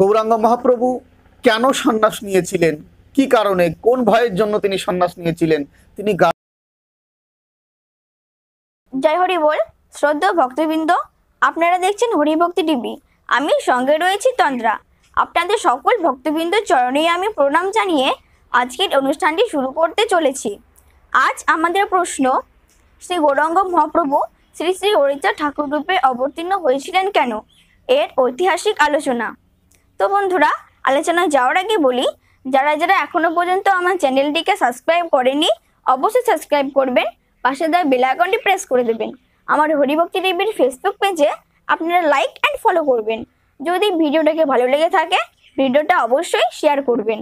গৌরাঙ্গ মহাপ্রভু কেন সন্ন্যাস নিয়েছিলেন কি কারণে কোন ভয়ের জন্য তিনি সন্ন্যাস নিয়েছিলেন তিনি জয় হরি বল শ্রদ্ধা ভক্তবৃন্দ আপনারা দেখছেন হরিভক্তি টিভি আমি সঙ্গে রয়েছি তন্দ্রা আপনাদের সকল ভক্তবৃন্দ চরণে আমি প্রণাম জানিয়ে আজকের অনুষ্ঠানটি শুরু করতে চলেছি আজ আমাদের প্রশ্ন শ্রী গৌরাঙ্গ মহাপ্রভু শ্রী শ্রী হরিচা ঠাকুর রূপে অবতীর্ণ হয়েছিলেন কেন এর ঐতিহাসিক আলোচনা তো বন্ধুরা আলোচনায় যাওয়ার আগে বলি যারা যারা এখনো পর্যন্ত আমার চ্যানেলটিকে সাবস্ক্রাইব করেনি অবশ্যই সাবস্ক্রাইব করবেন পাশে দেওয়া বেল আইকনটি প্রেস করে দেবেন আমার হরিভক্তি টিভির ফেসবুক পেজে আপনারা লাইক অ্যান্ড ফলো করবেন যদি ভিডিওটাকে ভালো লেগে থাকে ভিডিওটা অবশ্যই শেয়ার করবেন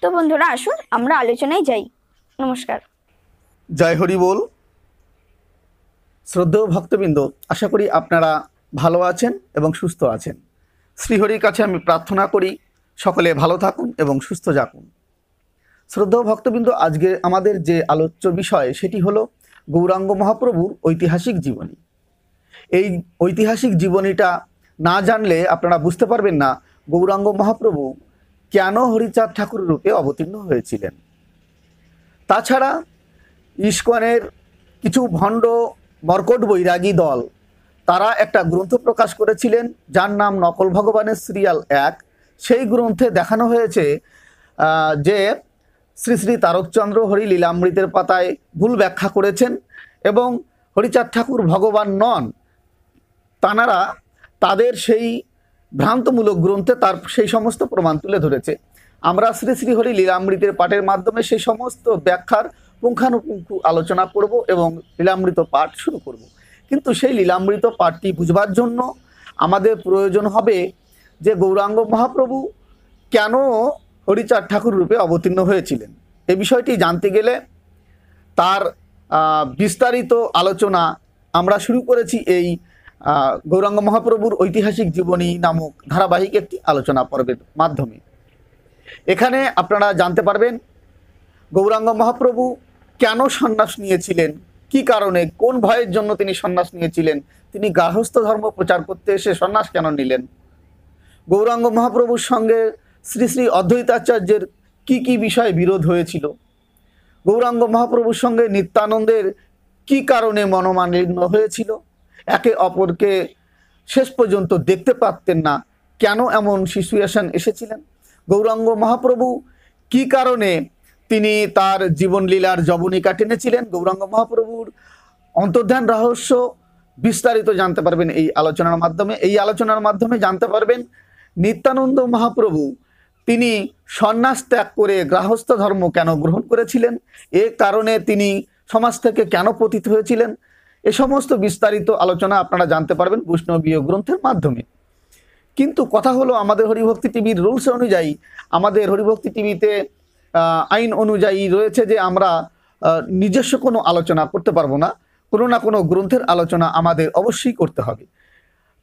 তো বন্ধুরা আসুন আমরা আলোচনায় যাই নমস্কার জয় হরি বল শ্রদ্ধেয় ভক্তবৃন্দ আশা করি আপনারা ভালো আছেন এবং সুস্থ আছেন শ্রীহরির কাছে আমি প্রার্থনা করি সকলে ভালো থাকুন এবং সুস্থ থাকুন শ্রদ্ধা ভক্তবৃন্দ আজকে আমাদের যে আলোচ্য বিষয় সেটি হলো গৌরাঙ্গ মহাপ্রভুর ঐতিহাসিক জীবনী এই ঐতিহাসিক জীবনীটা না জানলে আপনারা বুঝতে পারবেন না গৌরাঙ্গ মহাপ্রভু কেন হরিচাঁদ ঠাকুর রূপে অবতীর্ণ হয়েছিলেন তাছাড়া ইস্কনের কিছু ভণ্ড মর্কট বৈরাগী দল তারা একটা গ্রন্থ প্রকাশ করেছিলেন যার নাম নকল ভগবানের সিরিয়াল এক সেই গ্রন্থে দেখানো হয়েছে যে শ্রী শ্রী তারকচন্দ্র হরি লীলামৃতের পাতায় ভুল ব্যাখ্যা করেছেন এবং হরিচাঁদ ঠাকুর ভগবান নন তানারা তাদের সেই ভ্রান্তমূলক গ্রন্থে তার সেই সমস্ত প্রমাণ তুলে ধরেছে আমরা শ্রী শ্রী হরি লীলামৃতের পাঠের মাধ্যমে সেই সমস্ত ব্যাখ্যার পুঙ্খানুপুঙ্খ আলোচনা করব এবং লীলামৃত পাঠ শুরু করব কিন্তু সেই লীলামৃত পাঠটি বুঝবার জন্য আমাদের প্রয়োজন হবে যে গৌরাঙ্গ মহাপ্রভু কেন হরিচাঁদ ঠাকুর রূপে অবতীর্ণ হয়েছিলেন এ বিষয়টি জানতে গেলে তার বিস্তারিত আলোচনা আমরা শুরু করেছি এই গৌরাঙ্গ মহাপ্রভুর ঐতিহাসিক জীবনী নামক ধারাবাহিক একটি আলোচনা পর্বের মাধ্যমে এখানে আপনারা জানতে পারবেন গৌরাঙ্গ মহাপ্রভু কেন সন্ন্যাস নিয়েছিলেন কি কারণে কোন ভয়ের জন্য তিনি সন্ন্যাস নিয়েছিলেন তিনি গার্হস্থ ধর্ম প্রচার করতে এসে সন্ন্যাস কেন নিলেন গৌরাঙ্গ মহাপ্রভুর সঙ্গে শ্রী শ্রী অদ্বৈতাচার্যের কি কি বিষয়ে বিরোধ হয়েছিল গৌরাঙ্গ মহাপ্রভুর সঙ্গে নিত্যানন্দের কি কারণে মনোমালিন্য হয়েছিল একে অপরকে শেষ পর্যন্ত দেখতে পারতেন না কেন এমন সিচুয়েশন এসেছিলেন গৌরাঙ্গ মহাপ্রভু কি কারণে তিনি তার জীবনলীলার জবনিকা টেনেছিলেন গৌরাঙ্গ মহাপ্রভুর অন্তর্ধান রহস্য বিস্তারিত জানতে পারবেন এই আলোচনার মাধ্যমে এই আলোচনার মাধ্যমে জানতে পারবেন নিত্যানন্দ মহাপ্রভু তিনি সন্ন্যাস ত্যাগ করে গ্রাহস্থ ধর্ম কেন গ্রহণ করেছিলেন এ কারণে তিনি সমাজ থেকে কেন পতিত হয়েছিলেন এ সমস্ত বিস্তারিত আলোচনা আপনারা জানতে পারবেন বৈষ্ণবীয় গ্রন্থের মাধ্যমে কিন্তু কথা হলো আমাদের হরিভক্তি টিভির রুলস অনুযায়ী আমাদের হরিভক্তি টিভিতে আইন অনুযায়ী রয়েছে যে আমরা নিজস্ব কোনো আলোচনা করতে পারবো না কোনো না কোনো গ্রন্থের আলোচনা আমাদের অবশ্যই করতে হবে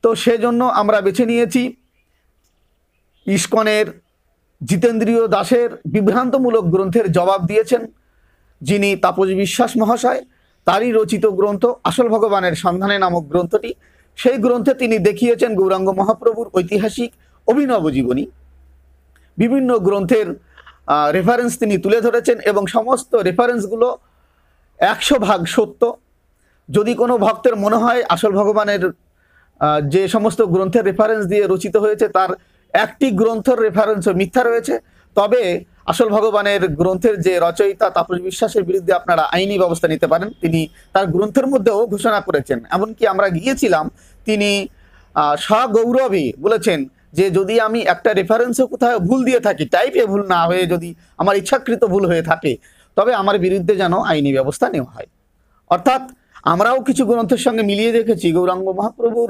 তো সেজন্য আমরা বেছে নিয়েছি ইস্কনের জিতেন্দ্রীয় দাসের বিভ্রান্তমূলক গ্রন্থের জবাব দিয়েছেন যিনি তাপজ বিশ্বাস মহাশয় তারই রচিত গ্রন্থ আসল ভগবানের সন্ধানে নামক গ্রন্থটি সেই গ্রন্থে তিনি দেখিয়েছেন গৌরাঙ্গ মহাপ্রভুর ঐতিহাসিক অভিনব জীবনী বিভিন্ন গ্রন্থের রেফারেন্স তিনি তুলে ধরেছেন এবং সমস্ত রেফারেন্সগুলো একশো ভাগ সত্য যদি কোনো ভক্তের মনে হয় আসল ভগবানের যে সমস্ত গ্রন্থের রেফারেন্স দিয়ে রচিত হয়েছে তার একটি গ্রন্থের রেফারেন্সও মিথ্যা রয়েছে তবে আসল ভগবানের গ্রন্থের যে রচয়িতা তাপস বিশ্বাসের বিরুদ্ধে আপনারা আইনি ব্যবস্থা নিতে পারেন তিনি তার গ্রন্থের মধ্যেও ঘোষণা করেছেন এমনকি আমরা গিয়েছিলাম তিনি স্বগৌরবী বলেছেন যে যদি আমি একটা রেফারেন্সে কোথাও ভুল দিয়ে থাকি টাইপে ভুল না হয়ে যদি আমার ইচ্ছাকৃত ভুল হয়ে থাকে তবে আমার বিরুদ্ধে যেন আইনি ব্যবস্থা নেওয়া হয় অর্থাৎ আমরাও কিছু গ্রন্থের সঙ্গে মিলিয়ে দেখেছি গৌরাঙ্গ মহাপ্রভুর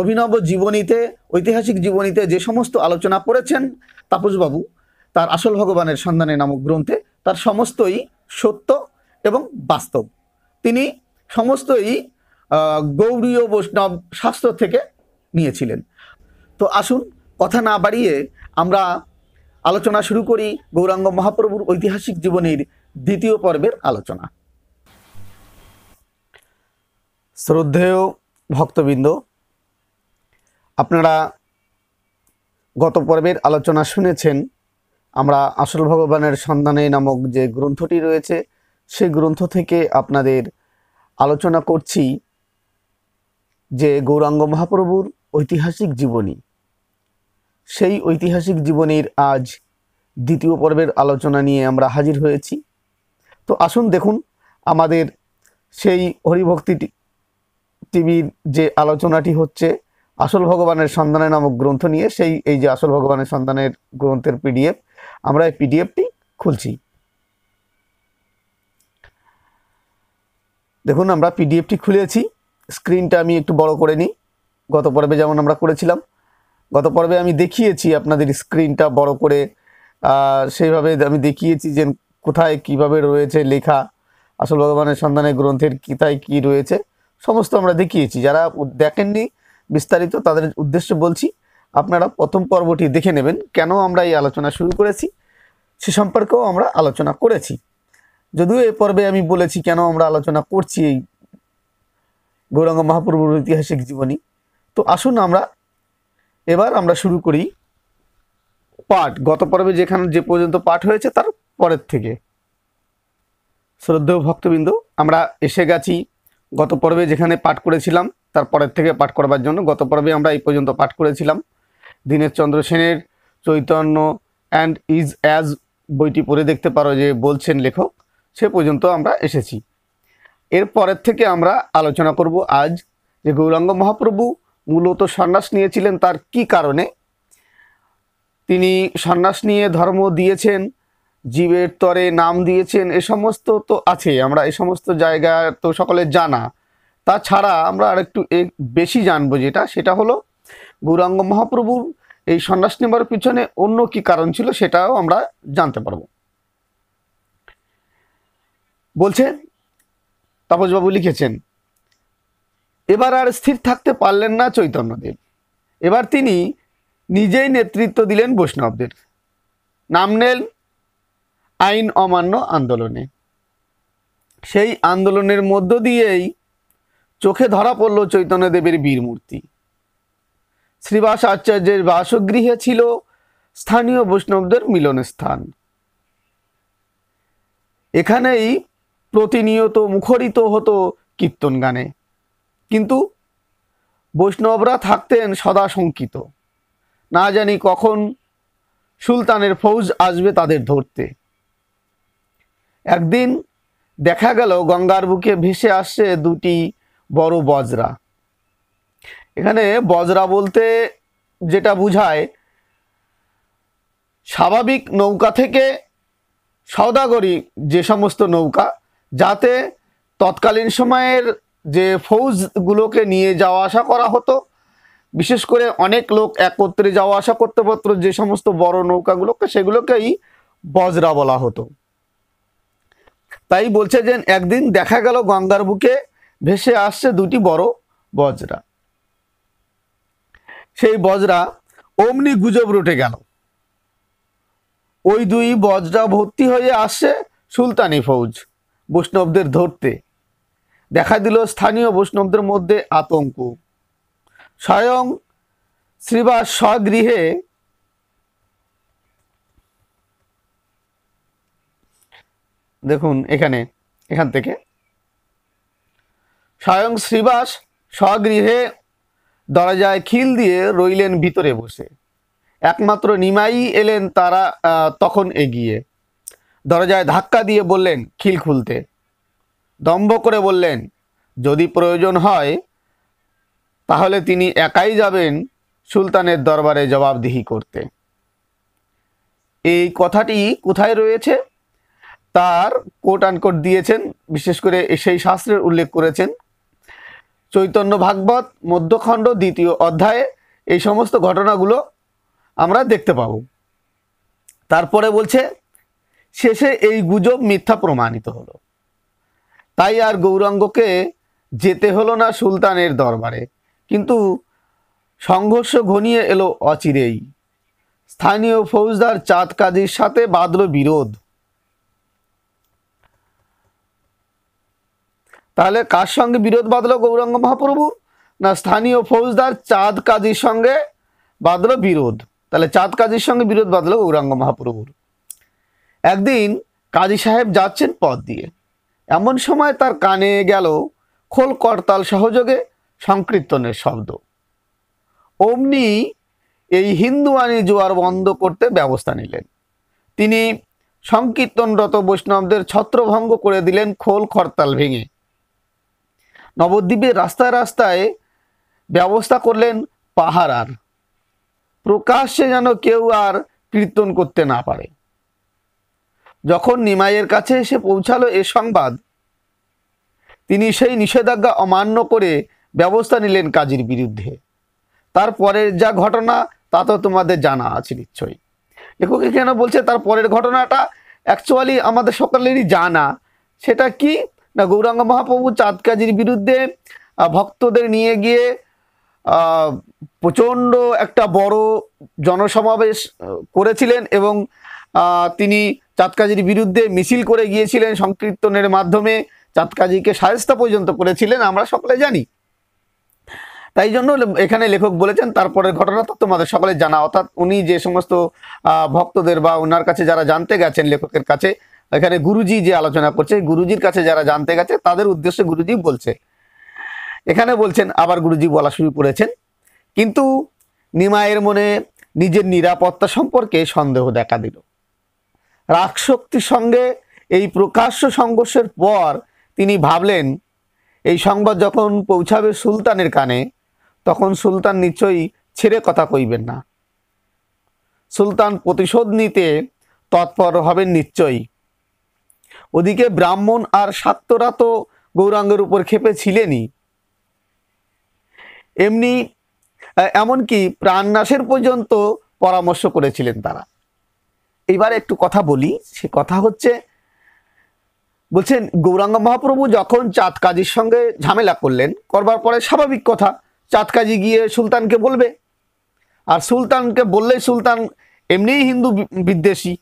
অভিনব জীবনীতে ঐতিহাসিক জীবনীতে যে সমস্ত আলোচনা করেছেন তাপসবাবু তার আসল ভগবানের সন্ধানে নামক গ্রন্থে তার সমস্তই সত্য এবং বাস্তব তিনি সমস্তই গৌরীয় বৈষ্ণব শাস্ত্র থেকে নিয়েছিলেন তো আসুন কথা না বাড়িয়ে আমরা আলোচনা শুরু করি গৌরাঙ্গ মহাপ্রভুর ঐতিহাসিক জীবনের দ্বিতীয় পর্বের আলোচনা শ্রদ্ধেয় ভক্তবৃন্দ আপনারা গত পর্বের আলোচনা শুনেছেন আমরা আসল ভগবানের সন্ধানে নামক যে গ্রন্থটি রয়েছে সেই গ্রন্থ থেকে আপনাদের আলোচনা করছি যে গৌরাঙ্গ মহাপ্রভুর ঐতিহাসিক জীবনী সেই ঐতিহাসিক জীবনের আজ দ্বিতীয় পর্বের আলোচনা নিয়ে আমরা হাজির হয়েছি তো আসুন দেখুন আমাদের সেই হরিভক্তি টিভির যে আলোচনাটি হচ্ছে আসল ভগবানের সন্ধানের নামক গ্রন্থ নিয়ে সেই এই যে আসল ভগবানের সন্ধানের গ্রন্থের পিডিএফ আমরা এই পিডিএফটি খুলছি দেখুন আমরা পিডিএফটি খুলেছি স্ক্রিনটা আমি একটু বড় করে নিই গত পর্বে যেমন আমরা করেছিলাম গত পর্বে আমি দেখিয়েছি আপনাদের স্ক্রিনটা বড় করে সেইভাবে আমি দেখিয়েছি যে কোথায় কিভাবে রয়েছে লেখা আসল ভগবানের সন্ধানে গ্রন্থের কিতায় কি রয়েছে সমস্ত আমরা দেখিয়েছি যারা দেখেননি বিস্তারিত তাদের উদ্দেশ্য বলছি আপনারা প্রথম পর্বটি দেখে নেবেন কেন আমরা এই আলোচনা শুরু করেছি সে সম্পর্কেও আমরা আলোচনা করেছি যদিও এ পর্বে আমি বলেছি কেন আমরা আলোচনা করছি এই গৌরাঙ্গ মহাপ্রভুর ঐতিহাসিক জীবনী তো আসুন আমরা এবার আমরা শুরু করি পাঠ গত পর্বে যেখানে যে পর্যন্ত পাঠ হয়েছে তার পরের থেকে শ্রদ্ধেয় ভক্তবৃন্দ আমরা এসে গেছি গত পর্বে যেখানে পাঠ করেছিলাম তার পরের থেকে পাঠ করবার জন্য গত পর্বে আমরা এই পর্যন্ত পাঠ করেছিলাম দীনেশ চন্দ্র সেনের চৈতন্য অ্যান্ড ইজ অ্যাজ বইটি পড়ে দেখতে পারো যে বলছেন লেখক সে পর্যন্ত আমরা এসেছি এর পরের থেকে আমরা আলোচনা করব আজ যে গৌরাঙ্গ মহাপ্রভু মূলত সন্ন্যাস নিয়েছিলেন তার কি কারণে তিনি সন্ন্যাস নিয়ে ধর্ম দিয়েছেন জীবের তরে নাম দিয়েছেন এ সমস্ত তো আছে আমরা এ সমস্ত জায়গা তো সকলে জানা তাছাড়া আমরা আর একটু বেশি জানবো যেটা সেটা হলো গৌরাঙ্গ মহাপ্রভুর এই সন্ন্যাস নেবার পিছনে অন্য কি কারণ ছিল সেটাও আমরা জানতে পারবো বলছে তাপসবাবু লিখেছেন এবার আর স্থির থাকতে পারলেন না চৈতন্যদেব এবার তিনি নিজেই নেতৃত্ব দিলেন বৈষ্ণবদের নেন আইন অমান্য আন্দোলনে সেই আন্দোলনের মধ্য দিয়েই চোখে ধরা পড়ল চৈতন্যদেবের বীরমূর্তি শ্রীবাস আচার্যের বাসগৃহে ছিল স্থানীয় বৈষ্ণবদের মিলনস্থান এখানেই প্রতিনিয়ত মুখরিত হতো কীর্তন গানে কিন্তু বৈষ্ণবরা থাকতেন সদা শঙ্কিত না জানি কখন সুলতানের ফৌজ আসবে তাদের ধরতে একদিন দেখা গেল গঙ্গার বুকে ভেসে আসছে দুটি বড় বজরা এখানে বজরা বলতে যেটা বুঝায় স্বাভাবিক নৌকা থেকে সৌদাগরী যে সমস্ত নৌকা যাতে তৎকালীন সময়ের যে ফৌজগুলোকে নিয়ে যাওয়া আসা করা হতো বিশেষ করে অনেক লোক একত্রে যাওয়া আসা করতে পারত যে সমস্ত বড় নৌকাগুলোকে সেগুলোকেই বজরা বলা হতো তাই বলছে যে একদিন দেখা গেল গঙ্গার বুকে ভেসে আসছে দুটি বড় বজরা সেই বজরা অমনি গুজব রুটে গেল ওই দুই বজরা ভর্তি হয়ে আসছে সুলতানি ফৌজ বৈষ্ণবদের ধরতে দেখা দিল স্থানীয় বৈষ্ণবদের মধ্যে আতঙ্ক স্বয়ং শ্রীবাস স্বগৃহে দেখুন এখানে এখান থেকে স্বয়ং শ্রীবাস স্বগৃহে দরজায় খিল দিয়ে রইলেন ভিতরে বসে একমাত্র নিমাই এলেন তারা তখন এগিয়ে দরজায় ধাক্কা দিয়ে বললেন খিল খুলতে দম্ভ করে বললেন যদি প্রয়োজন হয় তাহলে তিনি একাই যাবেন সুলতানের দরবারে জবাবদিহি করতে এই কথাটি কোথায় রয়েছে তার কোট আনকোট দিয়েছেন বিশেষ করে সেই শাস্ত্রের উল্লেখ করেছেন চৈতন্য ভাগবত মধ্যখণ্ড দ্বিতীয় অধ্যায়ে এই সমস্ত ঘটনাগুলো আমরা দেখতে পাব তারপরে বলছে শেষে এই গুজব মিথ্যা প্রমাণিত হলো তাই আর গৌরাঙ্গকে যেতে হলো না সুলতানের দরবারে কিন্তু সংঘর্ষ ঘনিয়ে এলো অচিরেই স্থানীয় ফৌজদার চাঁদ কাজীর সাথে বাঁধল বিরোধ তাহলে কার সঙ্গে বিরোধ বাঁধল গৌরাঙ্গ মহাপ্রভু না স্থানীয় ফৌজদার চাঁদ কাজীর সঙ্গে বাঁধল বিরোধ তাহলে চাঁদ কাজীর সঙ্গে বিরোধ বাঁধল গৌরাঙ্গ মহাপ্রভুর একদিন কাজী সাহেব যাচ্ছেন পথ দিয়ে এমন সময় তার কানে গেল খোল করতাল সহযোগে সংকীর্তনের শব্দ অমনি এই হিন্দুয়ানি জোয়ার বন্ধ করতে ব্যবস্থা নিলেন তিনি সংকীর্তনরত বৈষ্ণবদের ছত্রভঙ্গ করে দিলেন খোল খরতাল ভেঙে নবদ্বীপের রাস্তায় রাস্তায় ব্যবস্থা করলেন পাহারার প্রকাশ্যে যেন কেউ আর কীর্তন করতে না পারে যখন নিমাইয়ের কাছে এসে পৌঁছালো এ সংবাদ তিনি সেই নিষেধাজ্ঞা অমান্য করে ব্যবস্থা নিলেন কাজীর বিরুদ্ধে তারপরের যা ঘটনা তা তো তোমাদের জানা আছে নিশ্চয়ই লেখকে কেন বলছে তার পরের ঘটনাটা অ্যাকচুয়ালি আমাদের সকলেরই জানা সেটা কি না গৌরাঙ্গ মহাপ্রভু চাঁদ কাজীর বিরুদ্ধে ভক্তদের নিয়ে গিয়ে প্রচণ্ড একটা বড় জনসমাবেশ করেছিলেন এবং তিনি চাঁদকাজির বিরুদ্ধে মিছিল করে গিয়েছিলেন সংকীর্তনের মাধ্যমে চাঁদকাজিকে সায়স্তা পর্যন্ত করেছিলেন আমরা সকলে জানি তাই জন্য এখানে লেখক বলেছেন তারপরের ঘটনা তো তোমাদের সকলে জানা অর্থাৎ উনি যে সমস্ত ভক্তদের বা ওনার কাছে যারা জানতে গেছেন লেখকের কাছে এখানে গুরুজি যে আলোচনা করছে গুরুজির কাছে যারা জানতে গেছে তাদের উদ্দেশ্যে গুরুজি বলছে এখানে বলছেন আবার গুরুজি বলা শুরু করেছেন কিন্তু নিমায়ের মনে নিজের নিরাপত্তা সম্পর্কে সন্দেহ দেখা দিল রাগশক্তির সঙ্গে এই প্রকাশ্য সংঘর্ষের পর তিনি ভাবলেন এই সংবাদ যখন পৌঁছাবে সুলতানের কানে তখন সুলতান নিশ্চয়ই ছেড়ে কথা কইবেন না সুলতান প্রতিশোধ নিতে তৎপর হবেন নিশ্চয়ই ওদিকে ব্রাহ্মণ আর সাত্তরা তো গৌরাঙ্গের উপর খেপে ছিলেনই এমনি এমনকি প্রাণনাশের পর্যন্ত পরামর্শ করেছিলেন তারা এবারে একটু কথা বলি সে কথা হচ্ছে বলছেন গৌরাঙ্গ মহাপ্রভু যখন চাঁদ কাজীর সঙ্গে ঝামেলা করলেন করবার পরে স্বাভাবিক কথা চাঁদ কাজী গিয়ে সুলতানকে বলবে আর সুলতানকে বললেই সুলতান এমনিই হিন্দু বিদ্বেষী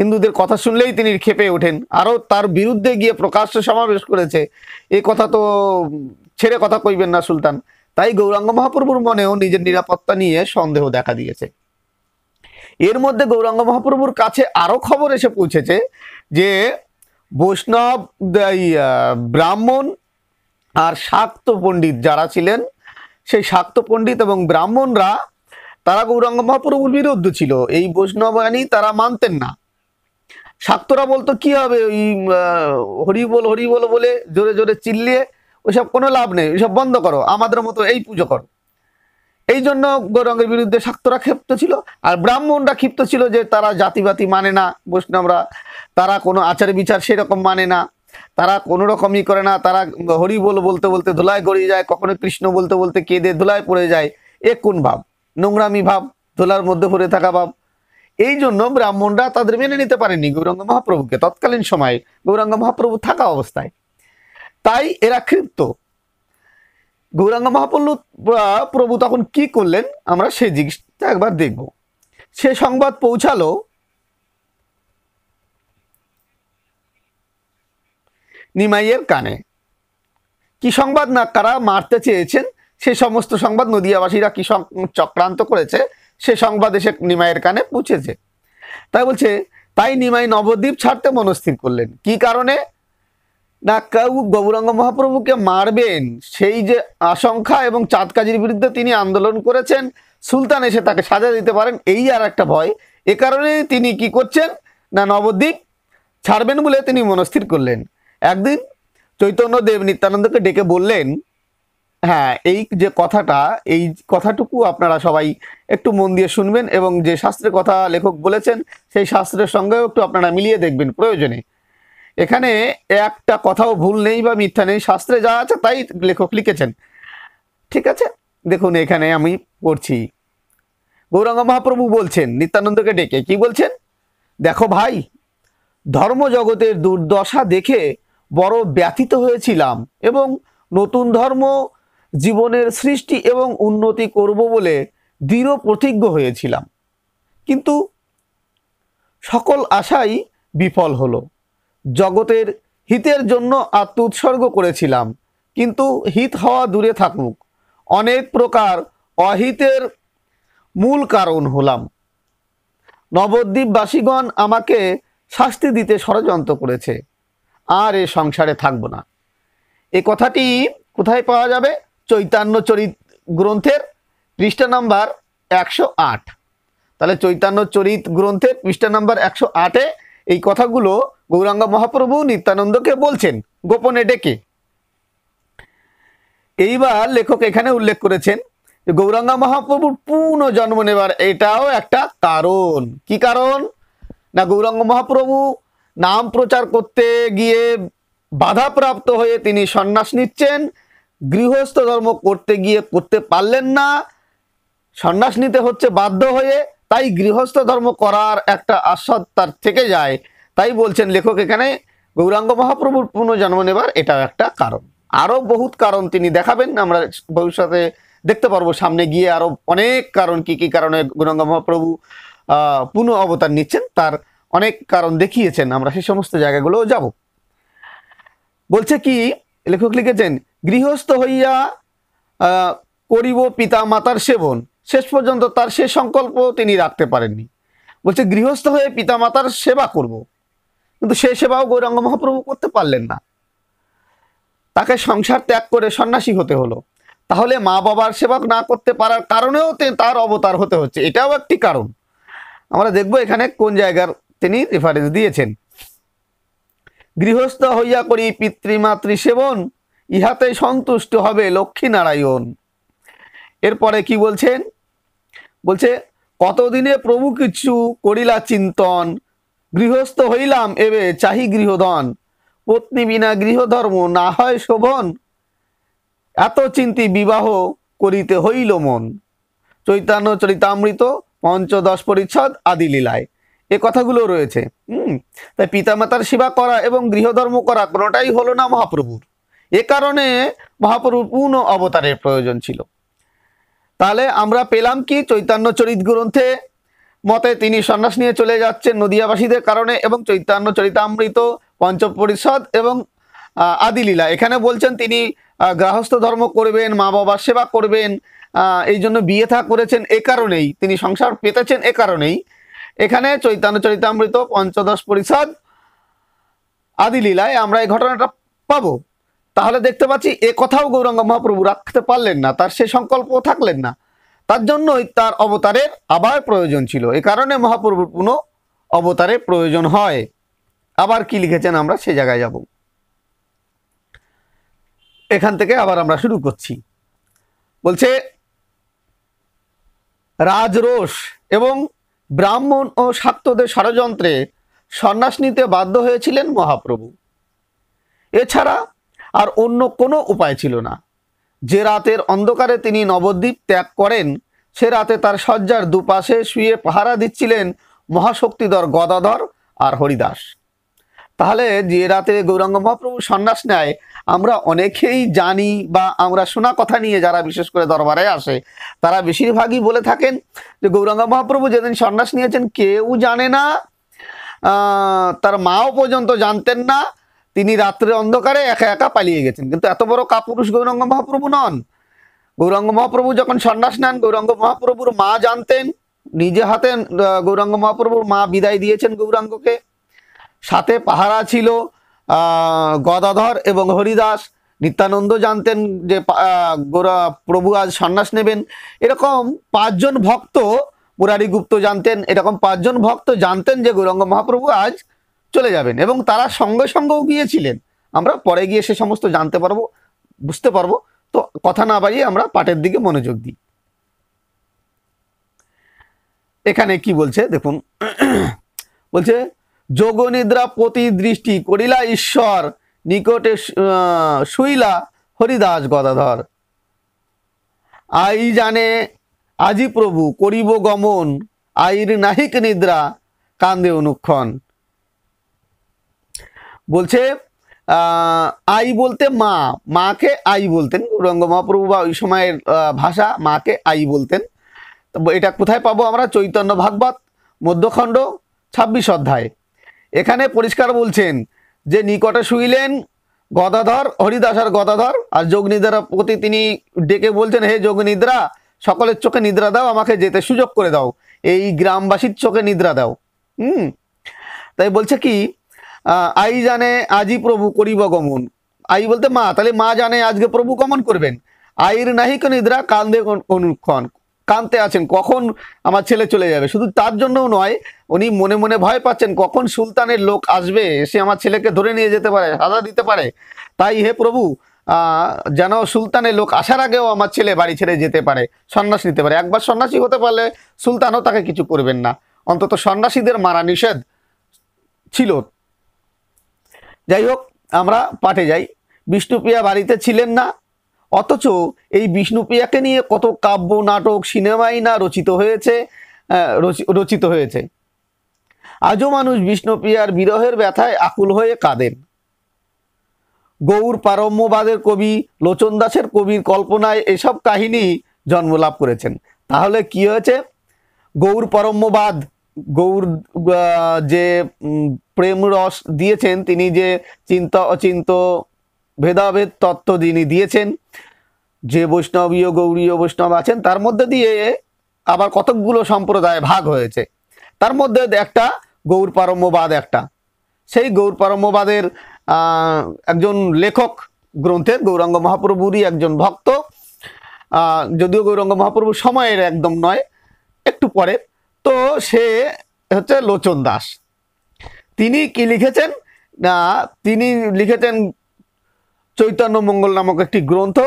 হিন্দুদের কথা শুনলেই তিনি খেপে ওঠেন আরও তার বিরুদ্ধে গিয়ে প্রকাশ্য সমাবেশ করেছে এ কথা তো ছেড়ে কথা কইবেন না সুলতান তাই গৌরাঙ্গ মহাপ্রভুর মনেও নিজের নিরাপত্তা নিয়ে সন্দেহ দেখা দিয়েছে এর মধ্যে গৌরাঙ্গ মহাপ্রভুর কাছে আরও খবর এসে পৌঁছেছে যে বৈষ্ণব ব্রাহ্মণ আর শাক্ত পণ্ডিত যারা ছিলেন সেই শাক্ত পণ্ডিত এবং ব্রাহ্মণরা তারা গৌরাঙ্গ মহাপ্রভুর বিরুদ্ধ ছিল এই বৈষ্ণব আনি তারা মানতেন না শাক্তরা বলতো কি হবে ওই হরি বল হরি বল বলে জোরে জোরে চিল্লিয়ে ওইসব কোনো লাভ নেই ওইসব বন্ধ করো আমাদের মতো এই পুজো করো এই জন্য গৌরঙ্গের বিরুদ্ধে শাক্তরা ক্ষিপ্ত ছিল আর ব্রাহ্মণরা ক্ষিপ্ত ছিল যে তারা জাতিবাতি মানে না বৈষ্ণবরা তারা কোনো আচার বিচার সেরকম মানে না তারা কোনো রকমই করে না তারা হরি বল বলতে বলতে ধুলায় গড়িয়ে যায় কখনো কৃষ্ণ বলতে বলতে কেঁদে ধুলায় পড়ে যায় এ কোন ভাব নোংরামি ভাব ধুলার মধ্যে পড়ে থাকা ভাব এই জন্য ব্রাহ্মণরা তাদের মেনে নিতে পারেনি গৌরাঙ্গ মহাপ্রভুকে তৎকালীন সময়ে গৌরাঙ্গ মহাপ্রভু থাকা অবস্থায় তাই এরা ক্ষিপ্ত গৌরাঙ্গ মহাপল্ল প্রভু তখন কি করলেন আমরা সেই জিনিসটা একবার দেখব সে সংবাদ পৌঁছালো নিমাইয়ের কানে কি সংবাদ না কারা মারতে চেয়েছেন সে সমস্ত সংবাদ নদিয়াবাসীরা কি চক্রান্ত করেছে সে সংবাদ এসে নিমাইয়ের কানে পৌঁছেছে তাই বলছে তাই নিমাই নবদ্বীপ ছাড়তে মনস্থির করলেন কি কারণে না কেউ গৌরাঙ্গ মহাপ্রভুকে মারবেন সেই যে আশঙ্কা এবং চাঁদকাজির বিরুদ্ধে তিনি আন্দোলন করেছেন সুলতান এসে তাকে সাজা দিতে পারেন এই আর একটা ভয় এ কারণে তিনি কি করছেন না নবদ্বীপ ছাড়বেন বলে তিনি মনস্থির করলেন একদিন চৈতন্যদেব নিত্যানন্দকে ডেকে বললেন হ্যাঁ এই যে কথাটা এই কথাটুকু আপনারা সবাই একটু মন দিয়ে শুনবেন এবং যে শাস্ত্রের কথা লেখক বলেছেন সেই শাস্ত্রের সঙ্গেও একটু আপনারা মিলিয়ে দেখবেন প্রয়োজনে এখানে একটা কথাও ভুল নেই বা মিথ্যা নেই শাস্ত্রে যা আছে তাই লেখক লিখেছেন ঠিক আছে দেখুন এখানে আমি পড়ছি গৌরাঙ্গ মহাপ্রভু বলছেন নিত্যানন্দকে ডেকে কি বলছেন দেখো ভাই ধর্ম জগতের দুর্দশা দেখে বড় ব্যথিত হয়েছিলাম এবং নতুন ধর্ম জীবনের সৃষ্টি এবং উন্নতি করব বলে দৃঢ় প্রতিজ্ঞ হয়েছিলাম কিন্তু সকল আশাই বিফল হলো জগতের হিতের জন্য আত্মোৎসর্গ করেছিলাম কিন্তু হিত হওয়া দূরে থাকুক অনেক প্রকার অহিতের মূল কারণ হলাম নবদ্বীপবাসীগণ আমাকে শাস্তি দিতে ষড়যন্ত্র করেছে আর এ সংসারে থাকব না এ কথাটি কোথায় পাওয়া যাবে চৈতান্য চরিত গ্রন্থের পৃষ্ঠা নাম্বার একশো আট তাহলে চৈতান্য চরিত গ্রন্থের পৃষ্ঠা নাম্বার একশো আটে এই কথাগুলো গৌরাঙ্গ মহাপ্রভু নিত্যানন্দকে বলছেন গোপনে ডেকে এইবার লেখক এখানে উল্লেখ করেছেন যে গৌরাঙ্গ মহাপ্রভুর জন্ম নেবার এটাও একটা কারণ কি কারণ না গৌরাঙ্গ মহাপ্রভু নাম প্রচার করতে গিয়ে বাধাপ্রাপ্ত হয়ে তিনি সন্ন্যাস নিচ্ছেন গৃহস্থ ধর্ম করতে গিয়ে করতে পারলেন না সন্ন্যাস নিতে হচ্ছে বাধ্য হয়ে তাই গৃহস্থ ধর্ম করার একটা আস্বাদ তার থেকে যায় তাই বলছেন লেখক এখানে গৌরাঙ্গ মহাপ্রভুর পুনর্জন্ম নেবার এটাও একটা কারণ আরও বহুত কারণ তিনি দেখাবেন আমরা ভবিষ্যতে দেখতে পারবো সামনে গিয়ে আরও অনেক কারণ কি কি কারণে গৌরাঙ্গ মহাপ্রভু পুনঃ অবতার নিচ্ছেন তার অনেক কারণ দেখিয়েছেন আমরা সেই সমস্ত জায়গাগুলোও যাব বলছে কি লেখক লিখেছেন গৃহস্থ হইয়া করিব পিতা মাতার সেবন শেষ পর্যন্ত তার সে সংকল্প তিনি রাখতে পারেননি বলছে গৃহস্থ হয়ে পিতামাতার সেবা করব। কিন্তু সে সেবাও গৌরাঙ্গ মহাপ্রভু করতে পারলেন না তাকে সংসার ত্যাগ করে সন্ন্যাসী হতে হলো তাহলে মা বাবার সেবা না করতে পারার কারণেও তার অবতার হতে হচ্ছে এটাও একটি কারণ আমরা দেখব এখানে কোন জায়গার তিনি রেফারেন্স দিয়েছেন গৃহস্থ হইয়া করি পিতৃমাতৃ সেবন ইহাতে সন্তুষ্ট হবে লক্ষ্মী নারায়ণ এরপরে কি বলছেন বলছে কতদিনে প্রভু কিছু করিলা চিন্তন গৃহস্থ হইলাম এবে চাহি গৃহধন পত্নী বিনা গৃহধর্ম না হয় শোভন এত চিন্তি বিবাহ করিতে হইল মন চৈতন্য চরিতামৃত পঞ্চদশ পরিচ্ছদ আদি লীলায় এ কথাগুলো রয়েছে হুম তাই পিতামাতার সেবা করা এবং গৃহধর্ম করা কোনোটাই হলো না মহাপ্রভুর এ কারণে মহাপ্রভুর পূর্ণ অবতারের প্রয়োজন ছিল তাহলে আমরা পেলাম কি চৈতন্য চরিত গ্রন্থে মতে তিনি সন্ন্যাস নিয়ে চলে যাচ্ছেন নদিয়াবাসীদের কারণে এবং চৈতান্য চরিতামৃত পঞ্চপরিষদ এবং আদিলীলা এখানে বলছেন তিনি গ্রাহস্থ ধর্ম করবেন মা বাবার সেবা করবেন এই জন্য বিয়ে থা করেছেন এ কারণেই তিনি সংসার পেতেছেন এ কারণেই এখানে চৈতন্য চরিতামৃত পঞ্চদশ পরিষদ আদিলীলায় আমরা এই ঘটনাটা পাবো তাহলে দেখতে পাচ্ছি এ কথাও গৌরাঙ্গ মহাপ্রভু রাখতে পারলেন না তার সে সংকল্প থাকলেন না তার জন্যই তার অবতারের আবার প্রয়োজন ছিল এ কারণে মহাপ্রভুর পুনঃ অবতারের প্রয়োজন হয় আবার কি লিখেছেন আমরা সে জায়গায় যাব এখান থেকে আবার আমরা শুরু করছি বলছে রাজরোষ এবং ব্রাহ্মণ ও সাত্যদের ষড়যন্ত্রে সন্ন্যাস নিতে বাধ্য হয়েছিলেন মহাপ্রভু এছাড়া আর অন্য কোনো উপায় ছিল না যে রাতের অন্ধকারে তিনি নবদ্বীপ ত্যাগ করেন সে রাতে তার শয্যার দুপাশে শুয়ে পাহারা দিচ্ছিলেন মহাশক্তিধর গদাধর আর হরিদাস তাহলে যে রাতে গৌরাঙ্গ মহাপ্রভু সন্ন্যাস নেয় আমরা অনেকেই জানি বা আমরা শোনা কথা নিয়ে যারা বিশেষ করে দরবারে আসে তারা বেশিরভাগই বলে থাকেন যে গৌরাঙ্গ মহাপ্রভু যেদিন সন্ন্যাস নিয়েছেন কেউ জানে না তার মাও পর্যন্ত জানতেন না তিনি রাত্রে অন্ধকারে একা একা পালিয়ে গেছেন কিন্তু এত বড় কাপুরুষ গৌরাঙ্গ মহাপ্রভু নন গৌরাঙ্গ মহাপ্রভু যখন সন্ন্যাস নেন গৌরাঙ্গ মহাপ্রভুর মা জানতেন নিজে হাতে গৌরাঙ্গ মহাপ্রভুর মা বিদায় দিয়েছেন গৌরাঙ্গকে সাথে পাহারা ছিল গদাধর এবং হরিদাস নিত্যানন্দ জানতেন যে গোরা প্রভু আজ সন্ন্যাস নেবেন এরকম পাঁচজন ভক্ত মুরারি গুপ্ত জানতেন এরকম পাঁচজন ভক্ত জানতেন যে গৌরাঙ্গ মহাপ্রভু আজ চলে যাবেন এবং তারা সঙ্গে সঙ্গেও গিয়েছিলেন আমরা পরে গিয়ে সে সমস্ত জানতে পারবো বুঝতে পারবো তো কথা না বাড়িয়ে আমরা পাঠের দিকে মনোযোগ দিই এখানে কি বলছে দেখুন বলছে যোগ নিদ্রা প্রতি দৃষ্টি করিলা ঈশ্বর নিকটে শুইলা হরিদাস গদাধর আই জানে আজি প্রভু করিব গমন আইর নাহিক নিদ্রা কান্দে অনুক্ষণ বলছে আই বলতে মা মাকে আই বলতেন গৌরঙ্গ মহাপ্রভু বা ওই সময়ের ভাষা মাকে আই বলতেন এটা কোথায় পাবো আমরা চৈতন্য ভাগবত মধ্যখণ্ড ছাব্বিশ অধ্যায় এখানে পরিষ্কার বলছেন যে নিকটে শুইলেন গদাধর হরিদাস আর গদাধর আর যোগনিদ্রার প্রতি তিনি ডেকে বলছেন হে যোগনিদ্রা সকলের চোখে নিদ্রা দাও আমাকে যেতে সুযোগ করে দাও এই গ্রামবাসীর চোখে নিদ্রা দাও হুম তাই বলছে কি আই জানে আজি প্রভু করিব গমন আই বলতে মা তাহলে মা জানে আজকে প্রভু গমন করবেন আইর নাহিক নিদ্রা কান্দে অনুক্ষণ কানতে আছেন কখন আমার ছেলে চলে যাবে শুধু তার জন্যও নয় উনি মনে মনে ভয় পাচ্ছেন কখন সুলতানের লোক আসবে এসে আমার ছেলেকে ধরে নিয়ে যেতে পারে সাজা দিতে পারে তাই হে প্রভু যেন সুলতানের লোক আসার আগেও আমার ছেলে বাড়ি ছেড়ে যেতে পারে সন্ন্যাস নিতে পারে একবার সন্ন্যাসী হতে পারলে সুলতানও তাকে কিছু করবেন না অন্তত সন্ন্যাসীদের মারা নিষেধ ছিল যাই হোক আমরা পাঠে যাই বিষ্ণুপ্রিয়া বাড়িতে ছিলেন না অথচ এই বিষ্ণুপ্রিয়াকে নিয়ে কত কাব্য নাটক সিনেমাই না রচিত হয়েছে রচিত হয়েছে আজও মানুষ বিষ্ণুপ্রিয়ার বিরহের ব্যথায় আকুল হয়ে কাঁদেন গৌর পারম্যবাদের কবি লোচন দাসের কবির কল্পনায় এসব কাহিনী লাভ করেছেন তাহলে কি হয়েছে গৌর পারম্যবাদ গৌর যে প্রেম রস দিয়েছেন তিনি যে চিন্তা অচিন্ত ভেদাভেদ তত্ত্ব তিনি দিয়েছেন যে বৈষ্ণবীয় গৌরীয় বৈষ্ণব আছেন তার মধ্যে দিয়ে আবার কতকগুলো সম্প্রদায় ভাগ হয়েছে তার মধ্যে একটা গৌর পারম্যবাদ একটা সেই গৌর পারম্যবাদের একজন লেখক গ্রন্থের গৌরাঙ্গ মহাপ্রভুরই একজন ভক্ত যদিও গৌরাঙ্গ মহাপ্রভুর সময়ের একদম নয় একটু পরে তো সে হচ্ছে লোচন দাস তিনি কি লিখেছেন না তিনি লিখেছেন চৈতন্য মঙ্গল নামক একটি গ্রন্থ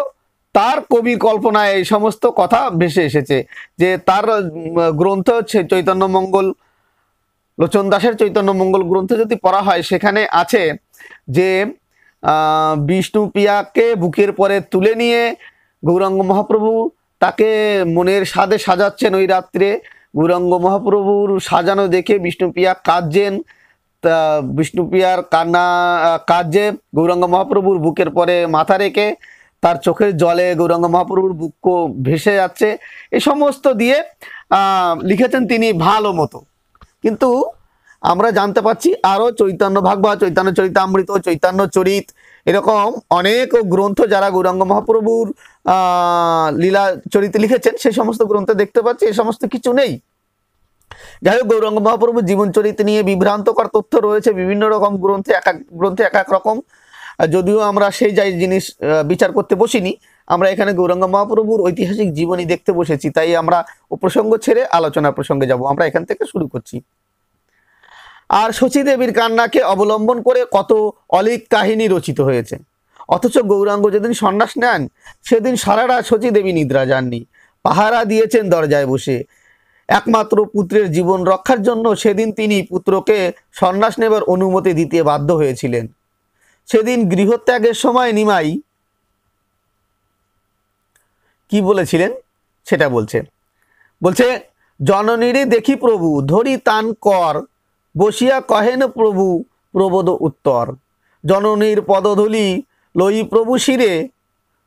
তার কবি কল্পনায় এই সমস্ত কথা ভেসে এসেছে যে তার গ্রন্থ হচ্ছে চৈতন্য মঙ্গল লোচন দাসের চৈতন্য মঙ্গল গ্রন্থ যদি পড়া হয় সেখানে আছে যে বিষ্ণু পিয়াকে বুকের পরে তুলে নিয়ে গৌরাঙ্গ মহাপ্রভু তাকে মনের স্বাদে সাজাচ্ছেন ওই রাত্রে গৌরাঙ্গ মহাপ্রভুর সাজানো দেখে বিষ্ণুপ্রিয়া কাঁদছেন তা বিষ্ণুপ্রিয়ার কান্না কাঁদছে গৌরাঙ্গ মহাপ্রভুর বুকের পরে মাথা রেখে তার চোখের জলে গৌরাঙ্গ মহাপ্রভুর বুক ভেসে যাচ্ছে এ সমস্ত দিয়ে লিখেছেন তিনি ভালো মতো কিন্তু আমরা জানতে পাচ্ছি আরও চৈতন্য ভাগবা চৈতন্য চরিতামৃত চৈতন্য চরিত এরকম অনেক গ্রন্থ যারা গৌরাঙ্গ মহাপ্রভুর লীলা চরিত লিখেছেন সেই সমস্ত গ্রন্থে দেখতে পাচ্ছি এই সমস্ত কিছু নেই যাই হোক গৌরাঙ্গ মহাপ্রভুর জীবন চরিত্র নিয়ে বিভ্রান্তকর তথ্য রয়েছে বিভিন্ন রকম গ্রন্থে এক এক গ্রন্থে এক এক রকম যদিও আমরা সেই যাই জিনিস বিচার করতে বসিনি আমরা এখানে গৌরাঙ্গ মহাপ্রভুর ঐতিহাসিক জীবনী দেখতে বসেছি তাই আমরা ও প্রসঙ্গ ছেড়ে আলোচনা প্রসঙ্গে যাব আমরা এখান থেকে শুরু করছি আর দেবীর কান্নাকে অবলম্বন করে কত অলিক কাহিনী রচিত হয়েছে অথচ গৌরাঙ্গ যেদিন সন্ন্যাস নেন সেদিন সারারা শচী শচীদেবী নিদ্রা যাননি পাহারা দিয়েছেন দরজায় বসে একমাত্র পুত্রের জীবন রক্ষার জন্য সেদিন তিনি পুত্রকে সন্ন্যাস নেবার অনুমতি দিতে বাধ্য হয়েছিলেন সেদিন গৃহত্যাগের সময় নিমাই কি বলেছিলেন সেটা বলছে বলছে জননীরে দেখি প্রভু ধরি তান কর বসিয়া কহেন প্রভু প্রবোধ উত্তর জননীর পদধূলি লই প্রভু শিরে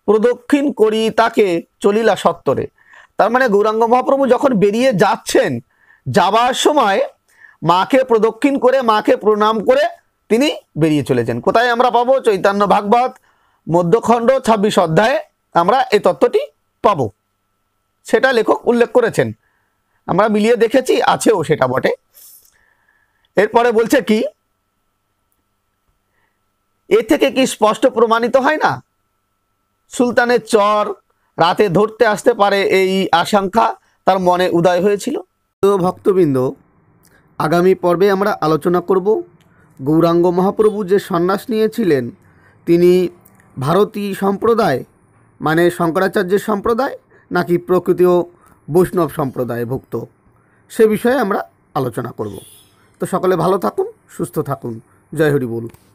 প্রদক্ষিণ করি তাকে চলিলা সত্তরে তার মানে গৌরাঙ্গ মহাপ্রভু যখন বেরিয়ে যাচ্ছেন যাবার সময় মাকে প্রদক্ষিণ করে মাকে প্রণাম করে তিনি বেরিয়ে চলেছেন কোথায় আমরা পাবো চৈতন্য ভাগবত মধ্যখণ্ড ছাব্বিশ অধ্যায়ে আমরা এই তত্ত্বটি পাব সেটা লেখক উল্লেখ করেছেন আমরা মিলিয়ে দেখেছি আছেও সেটা বটে এরপরে বলছে কি এ থেকে কি স্পষ্ট প্রমাণিত হয় না সুলতানের চর রাতে ধরতে আসতে পারে এই আশঙ্কা তার মনে উদয় হয়েছিল তো ভক্তবৃন্দ আগামী পর্বে আমরা আলোচনা করব গৌরাঙ্গ মহাপ্রভু যে সন্ন্যাস নিয়েছিলেন তিনি ভারতী সম্প্রদায় মানে শঙ্করাচার্যের সম্প্রদায় নাকি প্রকৃতিও বৈষ্ণব সম্প্রদায় ভুক্ত সে বিষয়ে আমরা আলোচনা করব তো সকলে ভালো থাকুন সুস্থ থাকুন জয় হরি বলুন